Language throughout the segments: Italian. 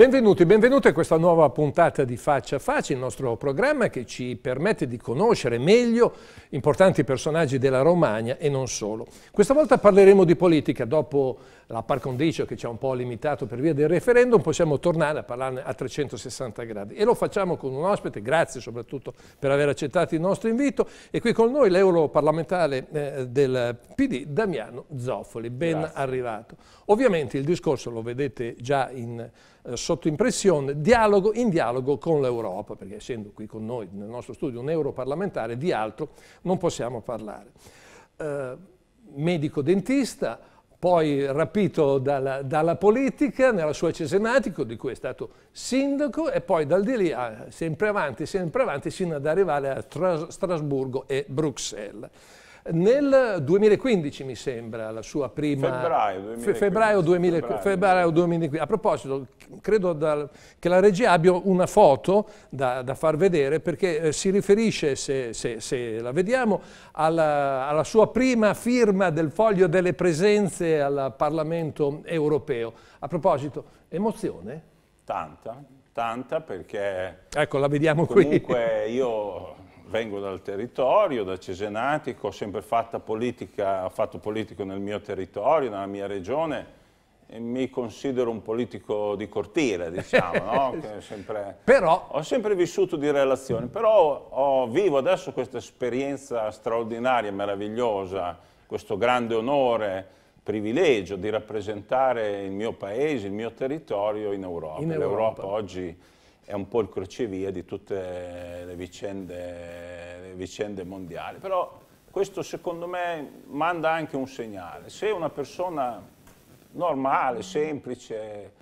Benvenuti, benvenuti a questa nuova puntata di Faccia a Faccia, il nostro programma che ci permette di conoscere meglio importanti personaggi della Romagna e non solo. Questa volta parleremo di politica, dopo la par condicio che ci ha un po' limitato per via del referendum, possiamo tornare a parlarne a 360 gradi e lo facciamo con un ospite, grazie soprattutto per aver accettato il nostro invito e qui con noi l'europarlamentare eh, del PD Damiano Zoffoli, ben grazie. arrivato. Ovviamente il discorso lo vedete già in eh, sotto impressione, dialogo in dialogo con l'Europa, perché essendo qui con noi nel nostro studio un europarlamentare, di altro non possiamo parlare. Eh, medico dentista, poi rapito dalla, dalla, politica nella sua Cesenatico, di cui è stato sindaco, e poi dal di lì ah, sempre avanti, sempre avanti, fino ad arrivare a Stras Strasburgo e Bruxelles. Nel 2015 mi sembra la sua prima... Febbraio 2015. Febbraio 2015. Febbraio 2015. A proposito, credo dal, che la regia abbia una foto da, da far vedere perché eh, si riferisce, se, se, se la vediamo, alla, alla sua prima firma del foglio delle presenze al Parlamento europeo. A proposito, emozione? Tanta, tanta perché... Ecco, la vediamo comunque qui. Comunque io vengo dal territorio, da Cesenatico, ho sempre fatto, politica, ho fatto politico nel mio territorio, nella mia regione, e mi considero un politico di cortile, diciamo, no? sempre, però... Ho sempre vissuto di relazioni, però ho, vivo adesso questa esperienza straordinaria, meravigliosa, questo grande onore, privilegio di rappresentare il mio paese, il mio territorio in Europa. L'Europa oggi è un po' il crocevia di tutte le vicende, le vicende mondiali. Però questo secondo me manda anche un segnale. Se una persona normale, semplice,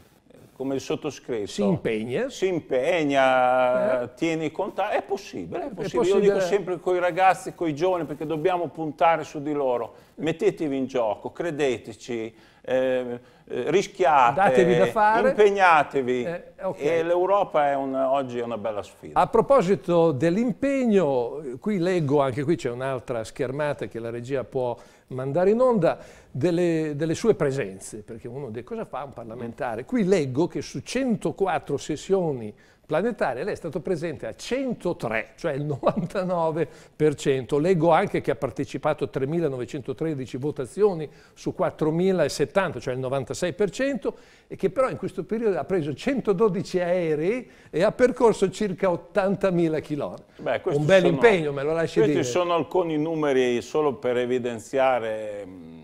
come il sottoscritto si impegna, si impegna eh. tiene contatti, è possibile, è possibile. È possibile. Io dico sempre con i ragazzi, con i giovani, perché dobbiamo puntare su di loro. Mettetevi in gioco, credeteci, eh, eh rischiate, Datevi da fare. impegnatevi. Eh, okay. E l'Europa oggi è una bella sfida. A proposito dell'impegno, qui leggo, anche qui c'è un'altra schermata che la regia può mandare in onda delle, delle sue presenze, perché uno dice cosa fa un parlamentare? Qui leggo che su 104 sessioni planetaria, lei è stato presente a 103, cioè il 99%. Leggo anche che ha partecipato a 3.913 votazioni su 4.070, cioè il 96%, e che però in questo periodo ha preso 112 aerei e ha percorso circa 80.000 chilometri. Beh, Un bel sono, impegno, me lo lasci questi dire. Questi sono alcuni numeri solo per evidenziare... Mm,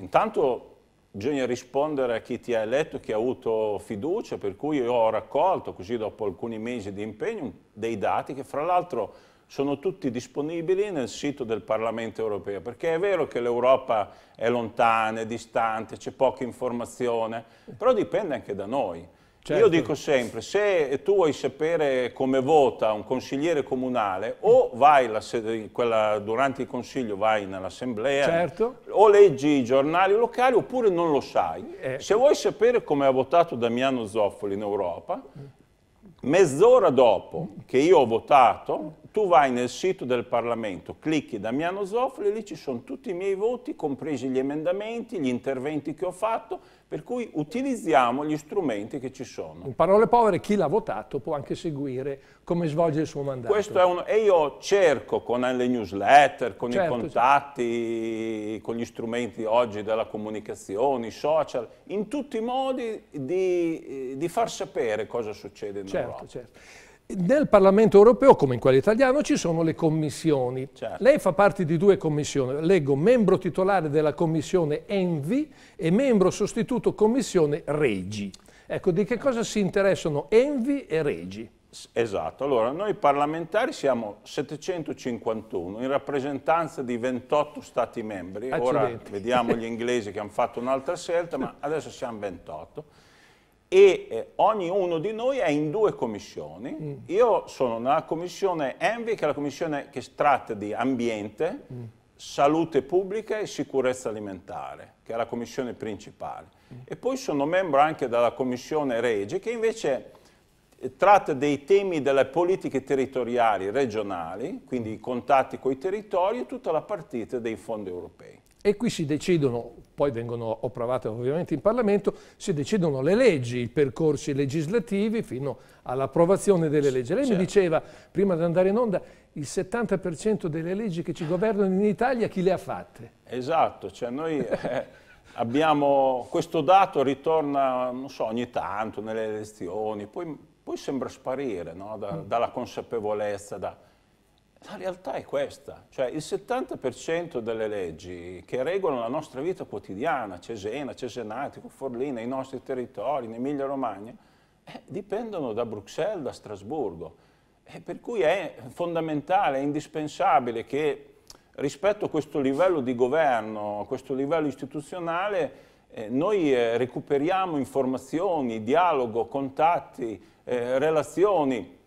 intanto bisogna rispondere a chi ti ha eletto, chi ha avuto fiducia, per cui io ho raccolto, così dopo alcuni mesi di impegno, dei dati che fra l'altro sono tutti disponibili nel sito del Parlamento europeo, perché è vero che l'Europa è lontana, è distante, c'è poca informazione, però dipende anche da noi. Certo. Io dico sempre, se tu vuoi sapere come vota un consigliere comunale, o vai la, quella, durante il consiglio, vai nell'assemblea, certo. o leggi i giornali locali, oppure non lo sai. Eh. Se vuoi sapere come ha votato Damiano Zoffoli in Europa, mezz'ora dopo che io ho votato, tu vai nel sito del Parlamento, clicchi Damiano Zoffoli, lì ci sono tutti i miei voti, compresi gli emendamenti, gli interventi che ho fatto, per cui utilizziamo gli strumenti che ci sono. In parole povere, chi l'ha votato può anche seguire come svolge il suo mandato. Questo è uno, e io cerco con le newsletter, con certo, i contatti, certo. con gli strumenti oggi della comunicazione, i social, in tutti i modi di, di far sapere cosa succede in certo, Europa. Certo. Nel Parlamento europeo, come in quello italiano, ci sono le commissioni. Certo. Lei fa parte di due commissioni. Leggo membro titolare della commissione Envi e membro sostituto commissione Regi. Ecco, di che cosa si interessano Envi e Regi? Esatto, allora noi parlamentari siamo 751 in rappresentanza di 28 stati membri, Accidenti. ora vediamo gli inglesi che hanno fatto un'altra scelta, ma adesso siamo 28 e eh, ognuno di noi è in due commissioni. Mm. Io sono nella commissione ENVI, che è la commissione che tratta di ambiente, mm. salute pubblica e sicurezza alimentare, che è la commissione principale. Mm. E poi sono membro anche della commissione Regi, che invece eh, tratta dei temi delle politiche territoriali regionali, quindi i contatti con i territori e tutta la partita dei fondi europei. E qui si decidono, poi vengono approvate ovviamente in Parlamento, si decidono le leggi, i percorsi legislativi fino all'approvazione delle leggi. Lei certo. mi diceva, prima di andare in onda, il 70% delle leggi che ci governano in Italia chi le ha fatte? Esatto, cioè noi eh, abbiamo questo dato ritorna, non so, ogni tanto nelle elezioni, poi, poi sembra sparire no? da, mm. dalla consapevolezza, da, la realtà è questa, cioè il 70% delle leggi che regolano la nostra vita quotidiana, Cesena, Cesenatico, Forlì, nei nostri territori, in Emilia Romagna, eh, dipendono da Bruxelles, da Strasburgo. Eh, per cui è fondamentale, è indispensabile che rispetto a questo livello di governo, a questo livello istituzionale, eh, noi eh, recuperiamo informazioni, dialogo, contatti, eh, relazioni,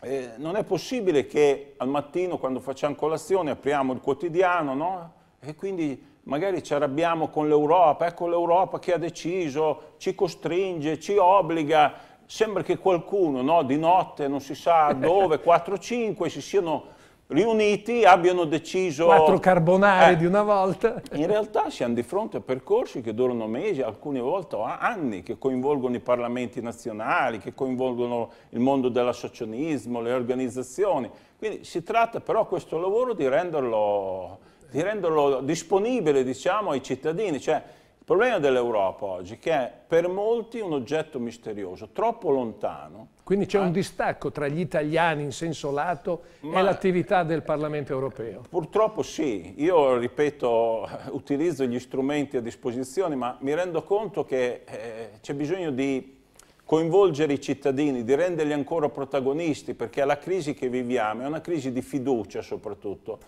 eh, non è possibile che al mattino quando facciamo colazione apriamo il quotidiano, no? E quindi magari ci arrabbiamo con l'Europa, ecco l'Europa che ha deciso, ci costringe, ci obbliga, sembra che qualcuno no, di notte, non si sa dove, 4-5, si siano riuniti abbiano deciso... Quattro carbonari eh, di una volta. In realtà siamo di fronte a percorsi che durano mesi, alcune volte anni, che coinvolgono i parlamenti nazionali, che coinvolgono il mondo dell'associazionismo, le organizzazioni. Quindi si tratta però questo lavoro di renderlo, di renderlo disponibile diciamo, ai cittadini. Cioè, il problema dell'Europa oggi è che è per molti un oggetto misterioso, troppo lontano, quindi c'è ah. un distacco tra gli italiani in senso lato Ma e l'attività del Parlamento europeo. Purtroppo sì, io ripeto, utilizzo gli strumenti a disposizione, ma mi rendo conto che eh, c'è bisogno di coinvolgere i cittadini, di renderli ancora protagonisti, perché la crisi che viviamo è una crisi di fiducia soprattutto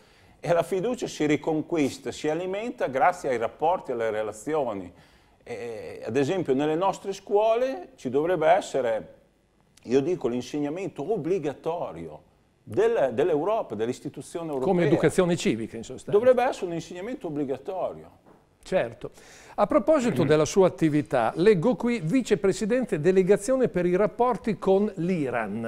e la fiducia si riconquista, si alimenta grazie ai rapporti, alle relazioni. E, ad esempio nelle nostre scuole ci dovrebbe essere io dico l'insegnamento obbligatorio dell'Europa, dell'istituzione europea. Come educazione civica in sostanza. Dovrebbe essere un insegnamento obbligatorio. Certo. A proposito della sua attività, leggo qui vicepresidente delegazione per i rapporti con l'Iran.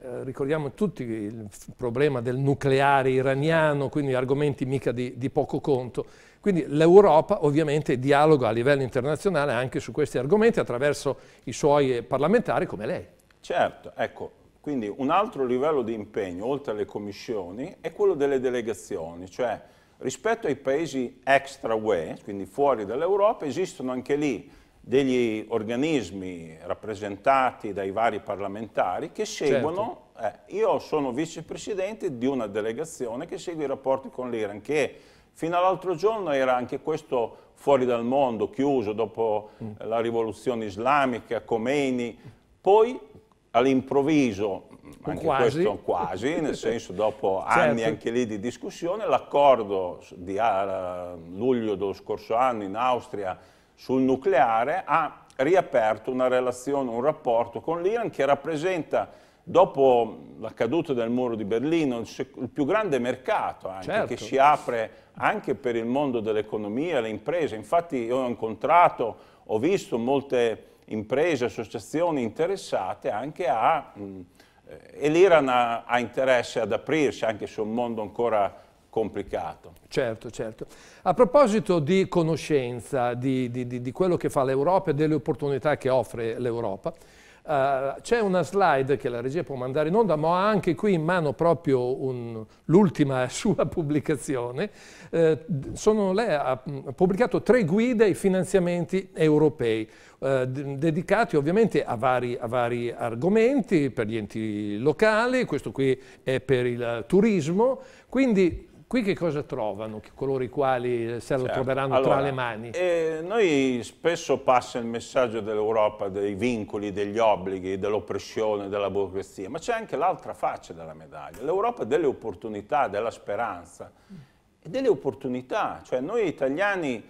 Eh, ricordiamo tutti il problema del nucleare iraniano, quindi argomenti mica di, di poco conto. Quindi l'Europa ovviamente dialoga a livello internazionale anche su questi argomenti attraverso i suoi parlamentari come lei. Certo, ecco, quindi un altro livello di impegno, oltre alle commissioni, è quello delle delegazioni, cioè rispetto ai paesi extra UE, quindi fuori dall'Europa, esistono anche lì degli organismi rappresentati dai vari parlamentari che seguono, certo. eh, io sono vicepresidente di una delegazione che segue i rapporti con l'Iran, che fino all'altro giorno era anche questo fuori dal mondo, chiuso dopo mm. la rivoluzione islamica, Khomeini, poi all'improvviso, anche quasi. questo quasi, nel senso dopo certo. anni anche lì di discussione, l'accordo di luglio dello scorso anno in Austria sul nucleare ha riaperto una relazione, un rapporto con l'Iran che rappresenta dopo la caduta del muro di Berlino, il, più grande mercato anche, certo. che si apre anche per il mondo dell'economia, le imprese. Infatti io ho incontrato, ho visto molte imprese, associazioni interessate anche a... Mh, mm, eh, e l'Iran ha, ha interesse ad aprirsi anche su un mondo ancora complicato. Certo, certo. A proposito di conoscenza, di, di, di quello che fa l'Europa e delle opportunità che offre l'Europa, Uh, c'è una slide che la regia può mandare in onda, ma ho anche qui in mano proprio l'ultima sua pubblicazione. Uh, sono, lei ha pubblicato tre guide ai finanziamenti europei, uh, dedicati ovviamente a vari, a vari, argomenti, per gli enti locali, questo qui è per il turismo, quindi Qui che cosa trovano coloro i quali se lo certo. troveranno allora, tra le mani? Eh, noi spesso passa il messaggio dell'Europa dei vincoli, degli obblighi, dell'oppressione, della burocrazia, ma c'è anche l'altra faccia della medaglia, l'Europa delle opportunità, della speranza e delle opportunità, cioè noi italiani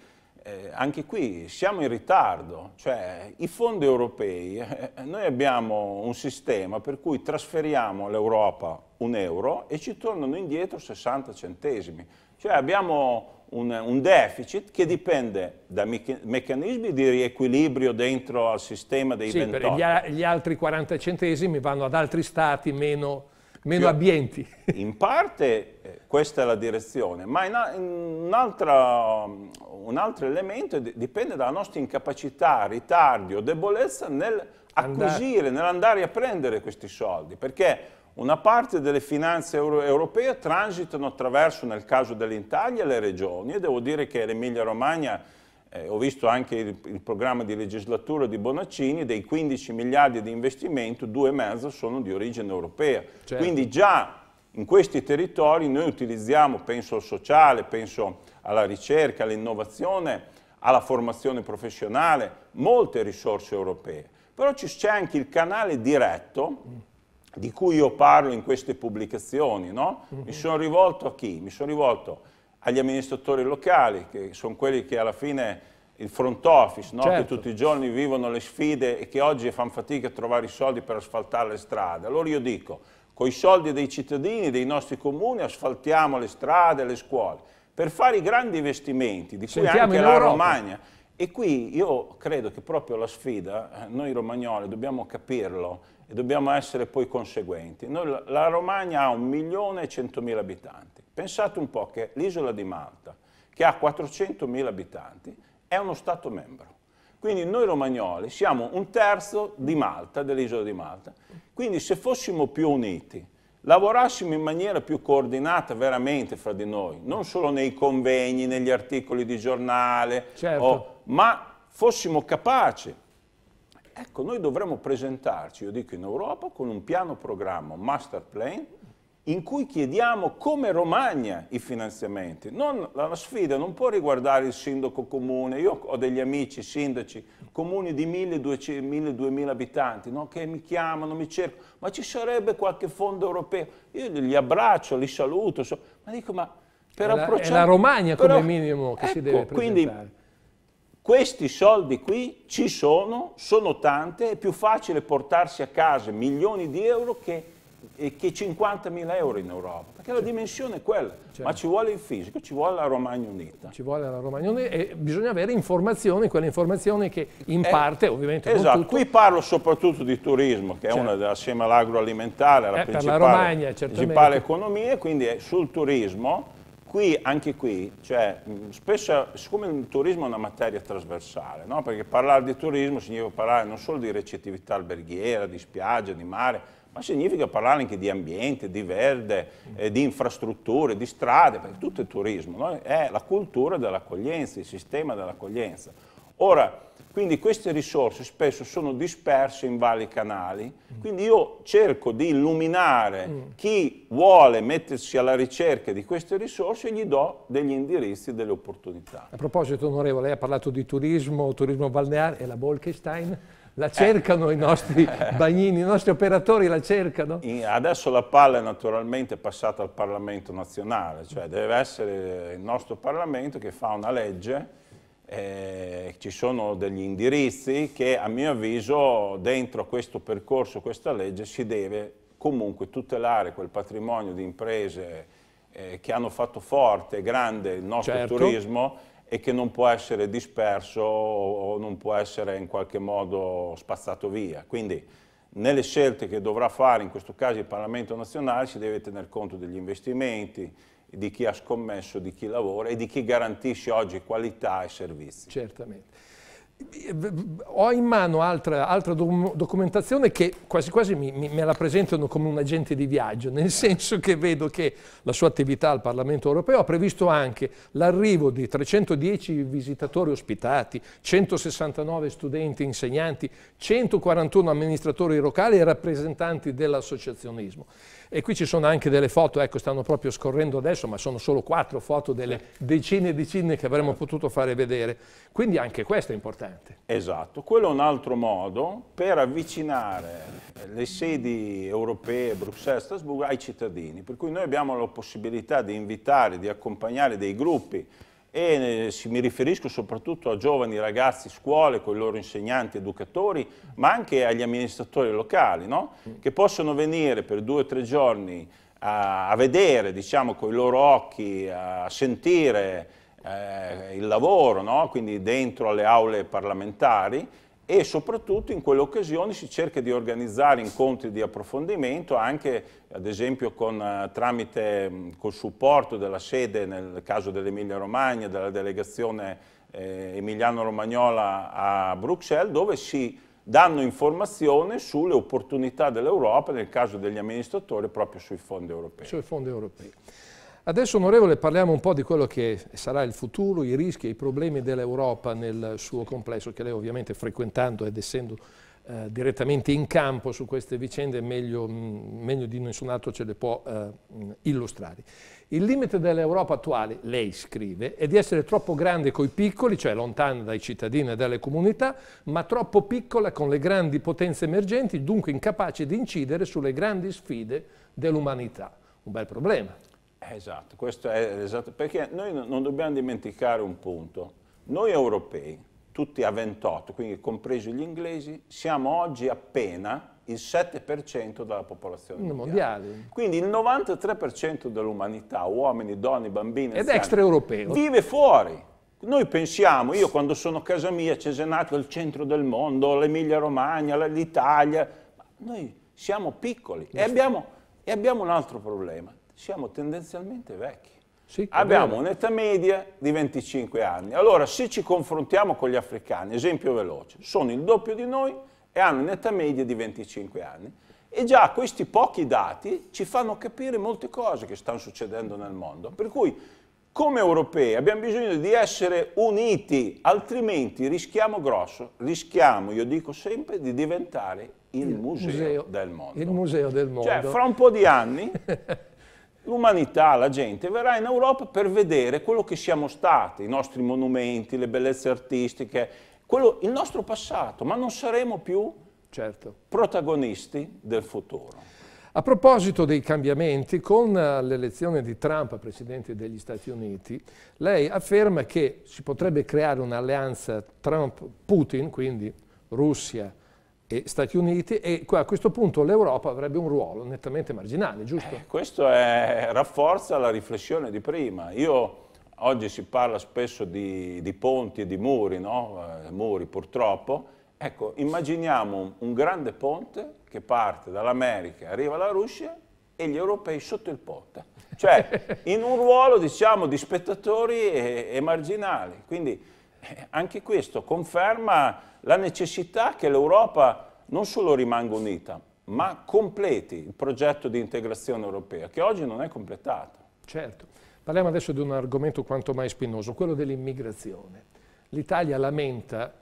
eh, anche qui siamo in ritardo, cioè i fondi europei, eh, noi abbiamo un sistema per cui trasferiamo all'Europa un euro e ci tornano indietro 60 centesimi, cioè abbiamo un, un deficit che dipende da meccanismi di riequilibrio dentro al sistema dei sì, 28. Gli, gli altri 40 centesimi vanno ad altri stati meno meno più, abbienti. In parte eh, questa è la direzione, ma in, in un altro elemento dipende dalla nostra incapacità, ritardi o debolezza nell'acquisire, nell'andare a prendere questi soldi, perché una parte delle finanze euro europee transitano attraverso, nel caso dell'Italia, le regioni e devo dire che l'Emilia Romagna eh, ho visto anche il, il, programma di legislatura di Bonaccini, dei 15 miliardi di investimento, due e mezzo sono di origine europea. Certo. Quindi già in questi territori noi utilizziamo, penso al sociale, penso alla ricerca, all'innovazione, alla formazione professionale, molte risorse europee. Però c'è anche il canale diretto di cui io parlo in queste pubblicazioni. No? Mi mm-hmm. sono rivolto a chi? Mi sono rivolto agli amministratori locali, che sono quelli che alla fine il front office, no? certo. che tutti i giorni vivono le sfide e che oggi fanno fatica a trovare i soldi per asfaltare le strade. Allora io dico, con i soldi dei cittadini, dei nostri comuni, asfaltiamo le strade, le scuole, per fare i grandi investimenti, di cui Sentiamo anche la Europa. Romagna. E qui io credo che proprio la sfida, eh, noi romagnoli dobbiamo capirlo, e dobbiamo essere poi conseguenti. Noi, la Romagna ha milione e 1.100.000 abitanti. Pensate un po' che l'isola di Malta, che ha 400 mila abitanti, è uno Stato membro. Quindi noi romagnoli siamo un terzo di Malta, dell'isola di Malta. Quindi se fossimo più uniti, lavorassimo in maniera più coordinata veramente fra di noi, non solo nei convegni, negli articoli di giornale, certo. o, ma fossimo capaci Ecco, noi dovremmo presentarci, io dico in Europa, con un piano programma, un master plan, in cui chiediamo come Romagna i finanziamenti. Non, la sfida non può riguardare il sindaco comune, io ho degli amici sindaci, comuni di 1.000-2.000 abitanti, no? che mi chiamano, mi cercano, ma ci sarebbe qualche fondo europeo? Io li abbraccio, li saluto, so, ma dico ma per è approcciare... La, è la Romagna come minimo che ecco, si deve presentare. Quindi, questi soldi qui ci sono, sono tante, è più facile portarsi a casa milioni di euro che che 50.000 euro in Europa, perché certo. la dimensione è quella, certo. ma ci vuole il fisico, ci vuole la Romagna Unita. Ci vuole la Romagna Unita e bisogna avere informazioni, quelle informazioni che in eh, parte ovviamente... Esatto, tutto... qui parlo soprattutto di turismo, che certo. è una certo. assieme all'agroalimentare, la, eh, principale, la Romagna, principale economia, quindi sul turismo Qui, anche qui, cioè, spesso, siccome il turismo è una materia trasversale, no? perché parlare di turismo significa parlare non solo di recettività alberghiera, di spiaggia, di mare, ma significa parlare anche di ambiente, di verde, eh, di infrastrutture, di strade, perché tutto è turismo, no? è la cultura dell'accoglienza, il sistema dell'accoglienza. Ora, quindi queste risorse spesso sono disperse in vari canali, quindi io cerco di illuminare mm. chi vuole mettersi alla ricerca di queste risorse e gli do degli indirizzi e delle opportunità. A proposito onorevole, lei ha parlato di turismo, turismo balneare e la Bolkestein? La cercano eh. i nostri eh. bagnini, i nostri operatori la cercano? Adesso la palla è naturalmente passata al Parlamento nazionale, cioè deve essere il nostro Parlamento che fa una legge eh, ci sono degli indirizzi che a mio avviso dentro questo percorso, questa legge, si deve comunque tutelare quel patrimonio di imprese eh, che hanno fatto forte e grande il nostro certo. turismo e che non può essere disperso o non può essere in qualche modo spazzato via. Quindi nelle scelte che dovrà fare in questo caso il Parlamento nazionale si deve tener conto degli investimenti, di chi ha scommesso, di chi lavora e di chi garantisce oggi qualità e servizi. Certamente. Ho in mano altra, altra documentazione che quasi quasi mi, mi, me la presentano come un agente di viaggio, nel senso che vedo che la sua attività al Parlamento europeo ha previsto anche l'arrivo di 310 visitatori ospitati, 169 studenti, insegnanti, 141 amministratori locali e rappresentanti dell'associazionismo. E qui ci sono anche delle foto, ecco, stanno proprio scorrendo adesso, ma sono solo quattro foto delle decine e decine che avremmo certo. potuto fare vedere. Quindi anche questo è importante. Esatto, quello è un altro modo per avvicinare le sedi europee, Bruxelles, Strasburgo, ai cittadini. Per cui noi abbiamo la possibilità di invitare, di accompagnare dei gruppi e eh, mi riferisco soprattutto a giovani ragazzi, scuole con i loro insegnanti, educatori, ma anche agli amministratori locali, no? Mm. che possono venire per due o tre giorni a, a vedere, diciamo, con i loro occhi, a sentire eh, il lavoro, no? quindi dentro alle aule parlamentari, e soprattutto in quelle occasioni si cerca di organizzare incontri di approfondimento anche ad esempio con, eh, tramite mm, col supporto della sede nel caso dell'Emilia Romagna, della delegazione eh, Emiliano-Romagnola a Bruxelles dove si danno informazione sulle opportunità dell'Europa nel caso degli amministratori proprio sui fondi europei. Sui fondi europei. Adesso, onorevole, parliamo un po' di quello che sarà il futuro, i rischi e i problemi dell'Europa nel suo complesso, che lei ovviamente frequentando ed essendo eh, direttamente in campo su queste vicende, meglio, mh, mm, meglio di nessun altro ce le può eh, mm, illustrare. Il limite dell'Europa attuale, lei scrive, è di essere troppo grande coi piccoli, cioè lontana dai cittadini e dalle comunità, ma troppo piccola con le grandi potenze emergenti, dunque incapace di incidere sulle grandi sfide dell'umanità. Un bel problema. Esatto, questo è esatto, perché noi non dobbiamo dimenticare un punto. Noi europei, tutti a 28, quindi compresi gli inglesi, siamo oggi appena il 7% della popolazione mondiale. mondiale. Quindi il 93% dell'umanità, uomini, donne, bambini, ed extraeuropeo, vive fuori. Noi pensiamo, io quando sono a casa mia, Cesenato è il centro del mondo, l'Emilia Romagna, l'Italia, noi siamo piccoli e abbiamo, e abbiamo un altro problema siamo tendenzialmente vecchi. Sì, Abbiamo un'età media di 25 anni. Allora, se ci confrontiamo con gli africani, esempio veloce, sono il doppio di noi e hanno un'età media di 25 anni. E già questi pochi dati ci fanno capire molte cose che stanno succedendo nel mondo. Per cui, come europei, abbiamo bisogno di essere uniti, altrimenti rischiamo grosso. Rischiamo, io dico sempre, di diventare il, il museo, museo, del mondo. Il museo del cioè, mondo. Cioè, fra un po' di anni... l'umanità, la gente verrà in Europa per vedere quello che siamo stati, i nostri monumenti, le bellezze artistiche, quello, il nostro passato, ma non saremo più certo. protagonisti del futuro. A proposito dei cambiamenti, con eh, l'elezione di Trump a Presidente degli Stati Uniti, lei afferma che si potrebbe creare un'alleanza Trump-Putin, quindi Russia, putin e Stati Uniti e a questo punto l'Europa avrebbe un ruolo nettamente marginale, giusto? Eh, questo è, rafforza la riflessione di prima. Io, oggi si parla spesso di, di ponti e di muri, no? eh, muri purtroppo. Ecco, immaginiamo un, un grande ponte che parte dall'America, arriva alla Russia e gli europei sotto il ponte. Cioè, in un ruolo, diciamo, di spettatori e, e marginali. Quindi, anche questo conferma la necessità che l'Europa non solo rimanga unita, ma completi il progetto di integrazione europea, che oggi non è completato. Certo. Parliamo adesso di un argomento quanto mai spinoso, quello dell'immigrazione. L'Italia lamenta,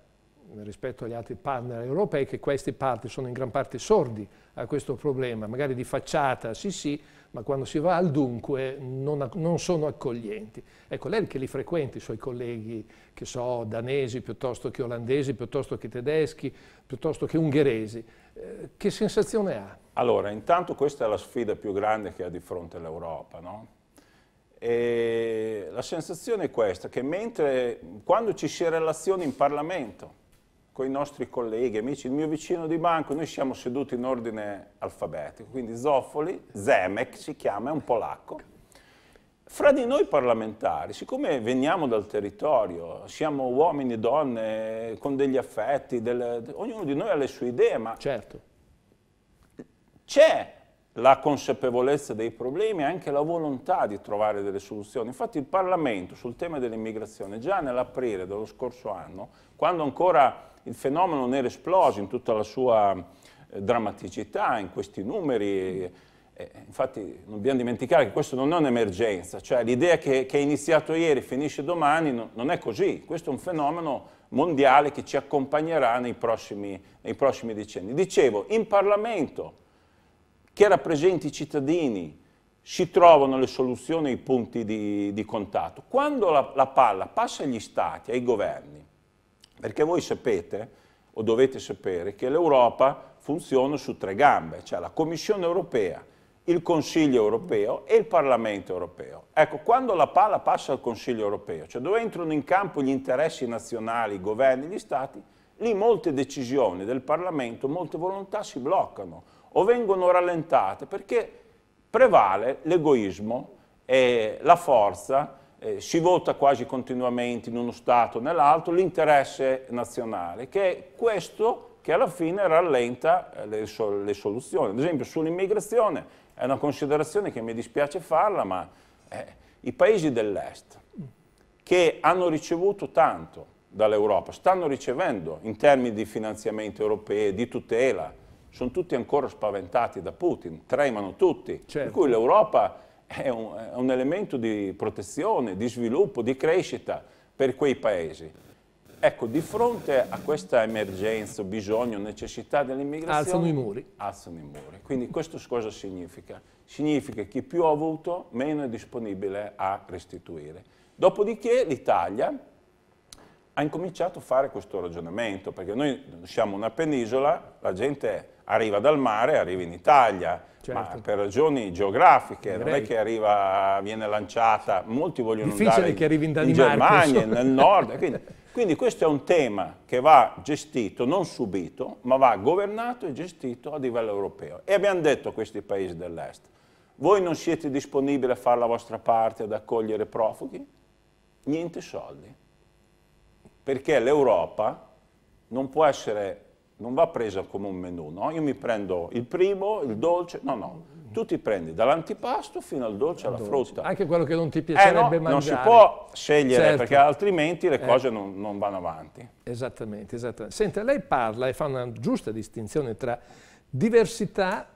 rispetto agli altri partner europei, che questi partner sono in gran parte sordi a questo problema, magari di facciata, sì sì, ma quando si va al dunque non, non, sono accoglienti. Ecco, lei che li frequenta i suoi colleghi, che so, danesi piuttosto che olandesi, piuttosto che tedeschi, piuttosto che ungheresi, eh, che sensazione ha? Allora, intanto questa è la sfida più grande che ha di fronte l'Europa, no? E la sensazione è questa, che mentre, quando ci si relaziona in Parlamento, con i nostri colleghi, amici, il mio vicino di banco, noi siamo seduti in ordine alfabetico, quindi Zoffoli, Zemek si chiama, è un polacco. Fra di noi parlamentari, siccome veniamo dal territorio, siamo uomini e donne con degli affetti, delle, ognuno di noi ha le sue idee, ma certo. c'è la consapevolezza dei problemi e anche la volontà di trovare delle soluzioni. Infatti il Parlamento sul tema dell'immigrazione, già nell'aprile dello scorso anno, quando ancora il fenomeno nero esploso in tutta la sua eh, drammaticità, in questi numeri. Eh, infatti non dobbiamo dimenticare che questo non è un'emergenza, cioè l'idea che, che, è iniziato ieri e finisce domani no, non è così, questo è un fenomeno mondiale che ci accompagnerà nei prossimi, nei prossimi decenni. Dicevo, in Parlamento, che rappresenta i cittadini, si trovano le soluzioni e i punti di, di contatto. Quando la, la palla passa agli stati, ai governi, perché voi sapete, o dovete sapere, che l'Europa funziona su tre gambe, cioè la Commissione europea, il Consiglio europeo e il Parlamento europeo. Ecco, quando la palla passa al Consiglio europeo, cioè dove entrano in campo gli interessi nazionali, i governi, gli stati, lì molte decisioni del Parlamento, molte volontà si bloccano o vengono rallentate perché prevale l'egoismo, e la forza, eh, si vota quasi continuamente in uno Stato o nell'altro l'interesse nazionale, che è questo che alla fine rallenta eh, le, so le soluzioni. Ad esempio sull'immigrazione è una considerazione che mi dispiace farla, ma eh, i paesi dell'Est che hanno ricevuto tanto dall'Europa, stanno ricevendo in termini di finanziamenti europei, di tutela, sono tutti ancora spaventati da Putin, tremano tutti, certo. per cui certo. l'Europa è un, è un elemento di protezione, di sviluppo, di crescita per quei paesi. Ecco, di fronte a questa emergenza, bisogno, necessità dell'immigrazione... Alzano i muri. Alzano i muri. Quindi questo cosa significa? Significa che chi più ha avuto, meno è disponibile a restituire. Dopodiché l'Italia ha incominciato a fare questo ragionamento, perché noi siamo una penisola, la gente è arriva dal mare, arriva in Italia, certo. ma per ragioni geografiche, Direi. non è che arriva, viene lanciata, molti vogliono Difficile andare che arrivi in, in Germania, nel nord, quindi, quindi, questo è un tema che va gestito, non subito, ma va governato e gestito a livello europeo. E abbiamo detto a questi paesi dell'est, voi non siete disponibili a fare la vostra parte, ad accogliere profughi? Niente soldi. Perché l'Europa non può essere non va presa come un menù, no? Io mi prendo il primo, il dolce, no, no. Tu ti prendi dall'antipasto fino al dolce, alla dolce. frutta. Anche quello che non ti piacerebbe eh no, mangiare. Non si può scegliere certo. perché altrimenti le eh. cose eh. non, non, vanno avanti. Esattamente, esattamente. Senta, lei parla e fa una giusta distinzione tra diversità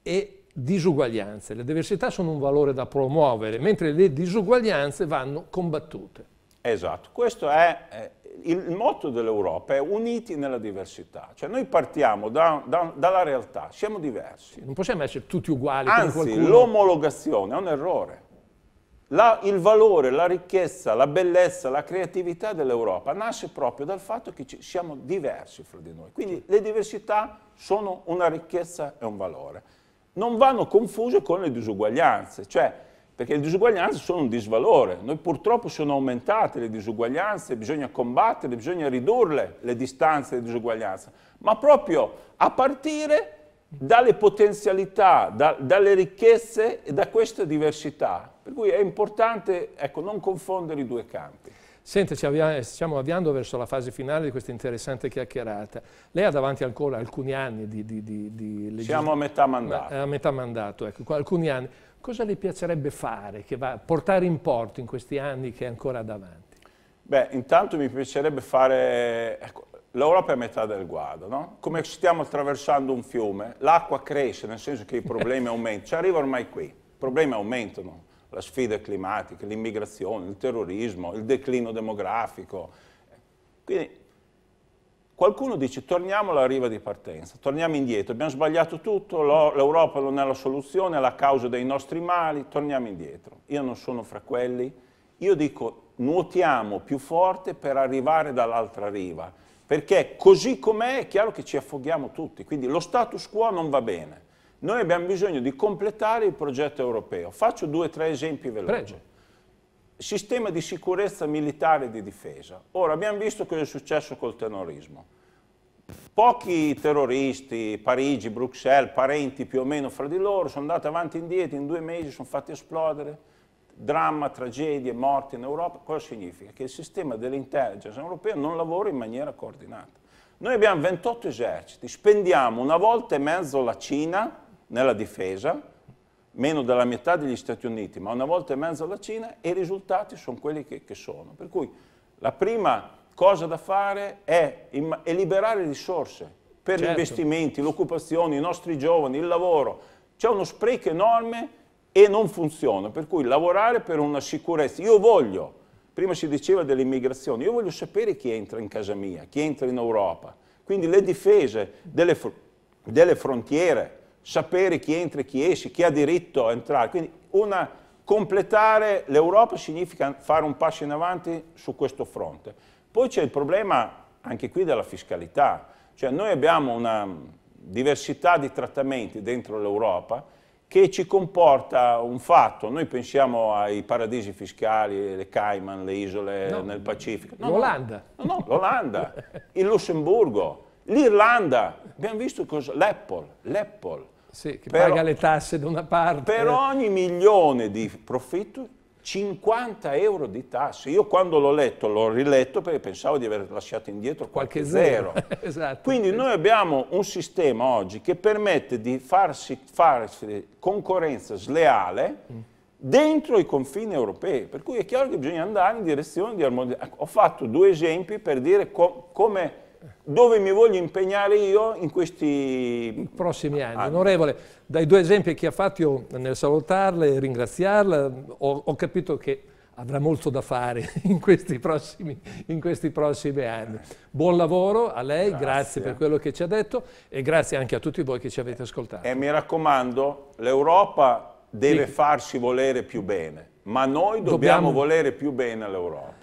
e disuguaglianze. Le diversità sono un valore da promuovere, mentre le disuguaglianze vanno combattute. Esatto, questo è, il motto dell'Europa è uniti nella diversità, cioè noi partiamo da, da, dalla realtà, siamo diversi. Non possiamo essere tutti uguali. Anzi, l'omologazione è un errore. La, il valore, la ricchezza, la bellezza, la creatività dell'Europa nasce proprio dal fatto che ci, siamo diversi fra di noi. Quindi le diversità sono una ricchezza e un valore. Non vanno confuse con le disuguaglianze, cioè perché le disuguaglianze sono un disvalore. Noi purtroppo sono aumentate le disuguaglianze, bisogna combatterle, bisogna ridurle le distanze di disuguaglianza, ma proprio a partire dalle potenzialità, da, dalle ricchezze e da questa diversità. Per cui è importante ecco, non confondere i due campi. Senta, ci stiamo avviando verso la fase finale di questa interessante chiacchierata. Lei ha davanti ancora alcuni anni di, di, di, di Siamo a metà mandato. Eh, a metà mandato, ecco, alcuni anni cosa le piacerebbe fare, che va a portare in porto in questi anni che è ancora davanti? Beh, intanto mi piacerebbe fare ecco, l'Europa è a metà del guado, no? Come stiamo attraversando un fiume, l'acqua cresce, nel senso che i problemi aumentano, ci arriva ormai qui, i problemi aumentano, la sfida climatica, l'immigrazione, il terrorismo, il declino demografico. Quindi Qualcuno dice torniamo alla riva di partenza, torniamo indietro, abbiamo sbagliato tutto, l'Europa non è la soluzione, è la causa dei nostri mali, torniamo indietro. Io non sono fra quelli, io dico nuotiamo più forte per arrivare dall'altra riva, perché così com'è è chiaro che ci affoghiamo tutti, quindi lo status quo non va bene. Noi abbiamo bisogno di completare il progetto europeo. Faccio due o tre esempi veloci. Prego sistema di sicurezza militare e di difesa. Ora, abbiamo visto cosa è successo col terrorismo. Pochi terroristi, Parigi, Bruxelles, parenti più o meno fra di loro, sono andati avanti e indietro, in due mesi sono fatti esplodere, dramma, tragedie, morti in Europa. Cosa significa? Che il sistema dell'intelligence europeo non lavora in maniera coordinata. Noi abbiamo 28 eserciti, spendiamo una volta e mezzo la Cina nella difesa, meno della metà degli Stati Uniti, ma una volta e mezzo la Cina, e i risultati sono quelli che, che sono. Per cui la prima cosa da fare è, è liberare risorse per certo. gli investimenti, l'occupazione, i nostri giovani, il lavoro. C'è uno spreco enorme e non funziona, per cui lavorare per una sicurezza. Io voglio, prima si diceva dell'immigrazione, io voglio sapere chi entra in casa mia, chi entra in Europa. Quindi le difese delle, delle frontiere, sapere chi entra e chi esce, chi ha diritto a entrare. Quindi una, completare l'Europa significa fare un passo in avanti su questo fronte. Poi c'è il problema anche qui della fiscalità, cioè noi abbiamo una diversità di trattamenti dentro l'Europa che ci comporta un fatto, noi pensiamo ai paradisi fiscali, le Cayman, le isole no, nel Pacifico. No, L'Olanda. No, no l'Olanda, il Lussemburgo, l'Irlanda, abbiamo visto cosa, l'Apple, l'Apple sì, che per, paga le tasse da una parte. Per ogni milione di profitto 50 euro di tasse. Io quando l'ho letto, l'ho riletto perché pensavo di aver lasciato indietro qualche, qualche zero. zero. esatto. Quindi noi abbiamo un sistema oggi che permette di farsi, farsi concorrenza sleale dentro i confini europei. Per cui è chiaro che bisogna andare in direzione di armonizzazione. Ho fatto due esempi per dire com come dove mi voglio impegnare io in questi prossimi anni. anni. Onorevole, dai due esempi che ha fatto io nel salutarla e ringraziarla, ho, ho capito che avrà molto da fare in questi, prossimi, in questi prossimi, anni. Buon lavoro a lei, grazie. grazie per quello che ci ha detto e grazie anche a tutti voi che ci avete ascoltato. E mi raccomando, l'Europa deve sì. farsi volere più bene, ma noi dobbiamo, dobbiamo... volere più bene all'Europa.